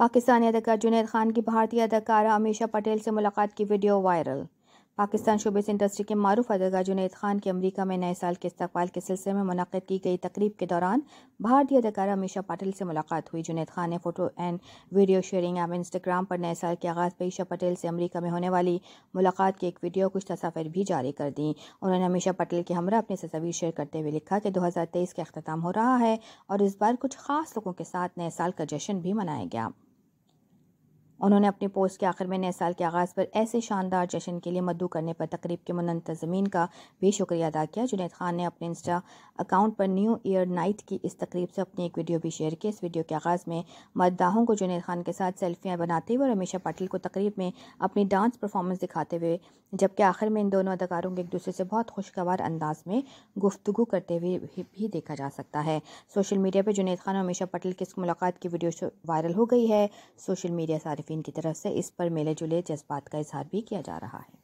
पाकिस्तानी अदाकार जुनेद खान की भारतीय अदाकारा अमीशा पटेल से मुलाकात की वीडियो वायरल पाकिस्तान शोबे इंडस्ट्री के मरूफ अदाकार जुनेद खान के अमेरिका में नए साल के इस्तकबाल के सिलसिले में मुनद की गई तकरीब के दौरान भारतीय अदाकारा अमीशा पटेल से मुलाकात हुई जुनेद खान ने photo and video sharing app Instagram पर नए साल के आगाज़ पर ईशा पटेल से अमरीका में होने वाली मुलाकात की एक वीडियो कुछ तस्वीर भी जारी कर दी उन्होंने अमीशा पटेल के हमरा अपनी तस्वीर शेयर करते हुए लिखा कि दो हज़ार तेईस का अख्ताम हो रहा है और इस बार कुछ खास लोगों के साथ नए साल का जश्न भी मनाया गया उन्होंने अपने पोस्ट के आखिर में नए साल के आगाज़ पर ऐसे शानदार जश्न के लिए मद्दू करने पर तकरीब के मुनतजमीन का भी शुक्रिया अदा किया जुनेद खान ने अपने इंस्टा अकाउंट पर न्यू ईयर नाइट की इस तकरीब से अपनी एक वीडियो भी शेयर की इस वीडियो के आगाज़ में मद्दाहों को जुनेद खान के साथ सेल्फियाँ बनाते हुए और अमीशा पाटिल को तकरीब में अपनी डांस परफॉर्मेंस दिखाते हुए जबकि आखिर में इन दोनों अदाकारों को एक दूसरे से बहुत खुशगवार अंदाज में गुफ्तु करते हुए भी देखा जा सकता है सोशल मीडिया पर जुनेद खान और अमीशा पटेल की इस मुलाकात की वीडियो वायरल हो गई है सोशल मीडिया सारे मुखालफिन की तरफ से इस पर मिले जुले जज्बात का इजहार भी किया जा रहा है